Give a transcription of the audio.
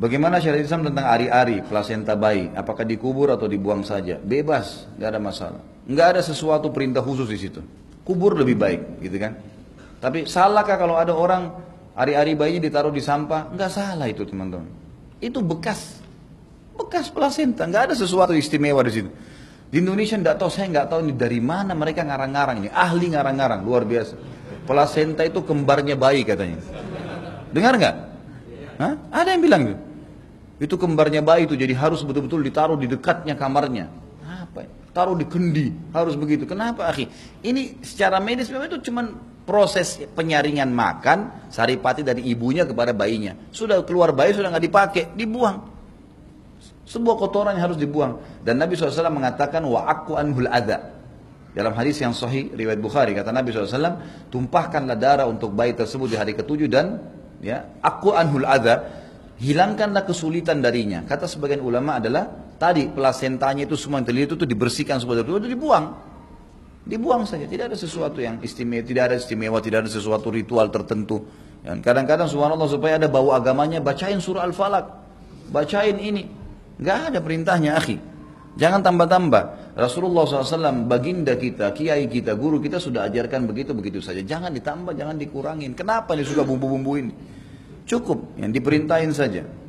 Bagaimana syariat Islam tentang ari-ari, plasenta bayi? Apakah dikubur atau dibuang saja? Bebas, nggak ada masalah. Nggak ada sesuatu perintah khusus di situ. Kubur lebih baik, gitu kan? Tapi salahkah kalau ada orang ari-ari bayi ditaruh di sampah? Nggak salah itu teman-teman. Itu bekas, bekas plasenta. Nggak ada sesuatu istimewa di situ. Di Indonesia nggak tahu, saya nggak tahu ini dari mana mereka ngarang-ngarang ini. Ahli ngarang-ngarang, luar biasa. Plasenta itu kembarnya bayi katanya. Dengar nggak? Hah? Ada yang bilang gitu. Itu kembarnya bayi itu jadi harus betul-betul ditaruh di dekatnya kamarnya. Apa? Taruh di kendi, harus begitu. Kenapa, akhi? Ini secara medis memang itu cuman proses penyaringan makan saripati dari ibunya kepada bayinya. Sudah keluar bayi sudah nggak dipakai, dibuang. Sebuah kotoran yang harus dibuang. Dan Nabi SAW mengatakan wa aku anhul ada Dalam hadis yang sahih riwayat Bukhari kata Nabi SAW tumpahkanlah darah untuk bayi tersebut di hari ketujuh dan ya aku anhul adha hilangkanlah kesulitan darinya. Kata sebagian ulama adalah tadi plasentanya itu semua yang terlihat itu dibersihkan semua itu, itu dibuang. Dibuang saja, tidak ada sesuatu yang istimewa, tidak ada istimewa, tidak ada sesuatu ritual tertentu. Dan kadang-kadang subhanallah supaya ada bau agamanya, bacain surah al falak bacain ini. Gak ada perintahnya, akhi. Jangan tambah-tambah. Rasulullah SAW, baginda kita, kiai kita, guru kita sudah ajarkan begitu-begitu saja. Jangan ditambah, jangan dikurangin. Kenapa nih suka bumbu-bumbu ini? Cukup, yang diperintahin saja.